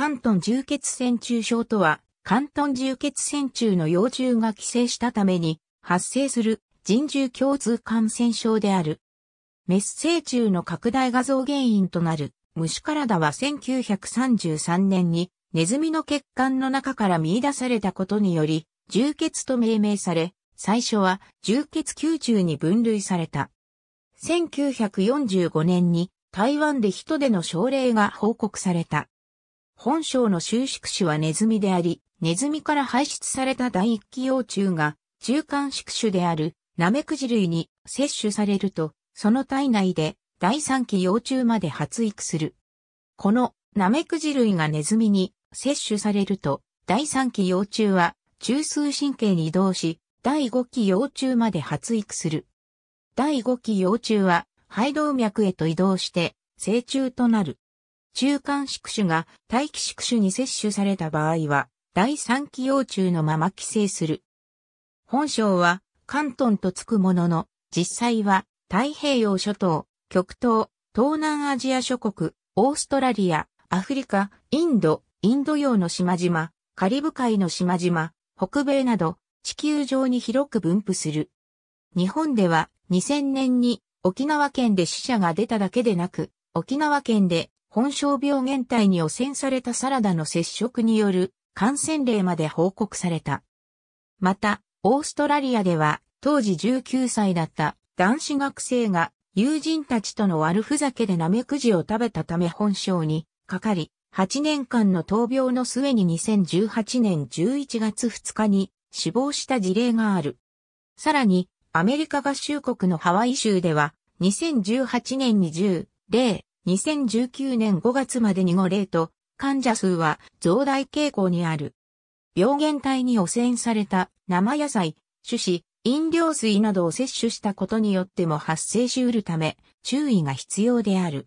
関東重血線虫症とは、関東重血線虫の幼虫が寄生したために発生する人獣共通感染症である。メ滅生虫の拡大画像原因となる虫体は1933年にネズミの血管の中から見出されたことにより、重血と命名され、最初は重血球虫に分類された。1945年に台湾で人での症例が報告された。本省の収縮種はネズミであり、ネズミから排出された第一期幼虫が中間宿主であるナメクジ類に摂取されると、その体内で第三期幼虫まで発育する。このナメクジ類がネズミに摂取されると、第三期幼虫は中枢神経に移動し、第五期幼虫まで発育する。第五期幼虫は肺動脈へと移動して成虫となる。中間宿主が待機宿主に摂取された場合は、第3期幼虫のまま寄生する。本省は、関東とつくものの、実際は、太平洋諸島、極東、東南アジア諸国、オーストラリア、アフリカ、インド、インド洋の島々、カリブ海の島々、北米など、地球上に広く分布する。日本では2000年に沖縄県で死者が出ただけでなく、沖縄県で本症病原体に汚染されたサラダの接触による感染例まで報告された。また、オーストラリアでは当時19歳だった男子学生が友人たちとの悪ふざけでナメクジを食べたため本症にかかり、8年間の闘病の末に2018年11月2日に死亡した事例がある。さらに、アメリカ合衆国のハワイ州では、2018年に10、0、2019年5月までに5例と、患者数は増大傾向にある。病原体に汚染された生野菜、種子、飲料水などを摂取したことによっても発生しうるため、注意が必要である。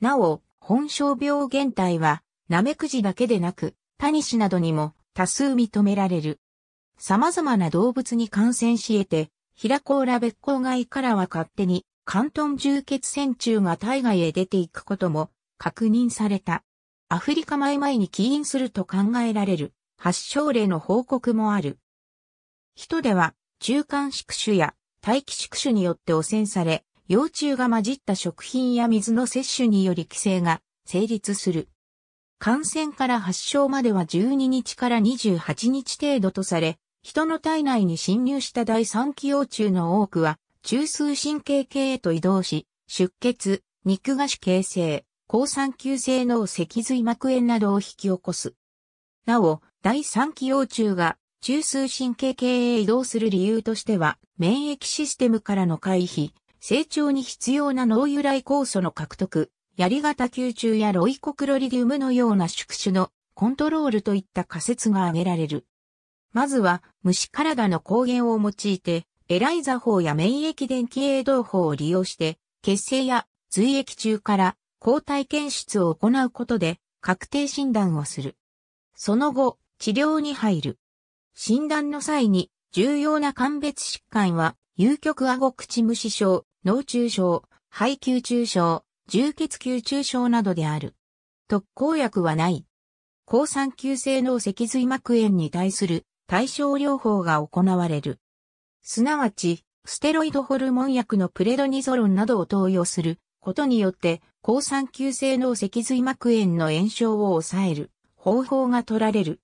なお、本症病原体は、ナメクジだけでなく、タニシなどにも多数認められる。様々な動物に感染し得て、ヒラコーラ別光外からは勝手に関東充血戦中が体外へ出ていくことも確認された。アフリカ前々に起因すると考えられる発症例の報告もある。人では中間宿主や大気宿主によって汚染され、幼虫が混じった食品や水の摂取により規制が成立する。感染から発症までは12日から28日程度とされ、人の体内に侵入した第3期幼虫の多くは中枢神経系へと移動し、出血、肉芽子形成、抗酸球性脳脊髄膜炎などを引き起こす。なお、第3期幼虫が中枢神経系へ移動する理由としては、免疫システムからの回避、成長に必要な脳由来酵素の獲得、槍型吸虫やロイコクロリディウムのような宿主のコントロールといった仮説が挙げられる。まずは虫体の抗原を用いてエライザ法や免疫電気営動法を利用して、血清や髄液中から抗体検出を行うことで確定診断をする。その後、治療に入る。診断の際に重要な鑑別疾患は、有極顎口虫症、脳中症、肺吸中症、重血球中症などである。特効薬はない。抗酸球性脳脊髄膜炎に対する対症療法が行われる。すなわち、ステロイドホルモン薬のプレドニゾロンなどを投与することによって、抗酸球性脳脊髄膜炎の炎症を抑える方法が取られる。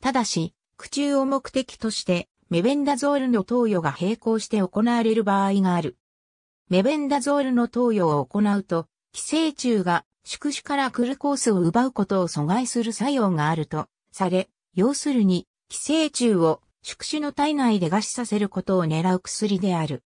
ただし、苦中を目的として、メベンダゾールの投与が並行して行われる場合がある。メベンダゾールの投与を行うと、寄生虫が宿主からクルコースを奪うことを阻害する作用があるとされ、要するに、寄生虫を宿主の体内で餓死させることを狙う薬である。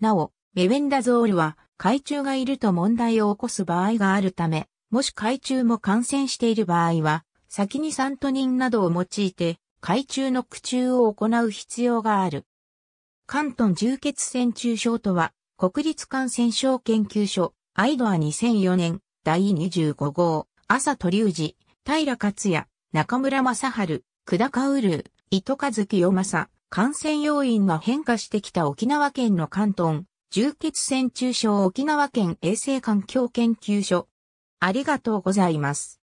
なお、メベンダゾールは、海中がいると問題を起こす場合があるため、もし海中も感染している場合は、先にサントニンなどを用いて、海中の苦中を行う必要がある。関東重血性中症とは、国立感染症研究所、アイドア2004年、第25号、朝鳥氏、平克也、中村正春、久田ウルー、糸数清正、感染要因が変化してきた沖縄県の関東、重血線中症沖縄県衛生環境研究所。ありがとうございます。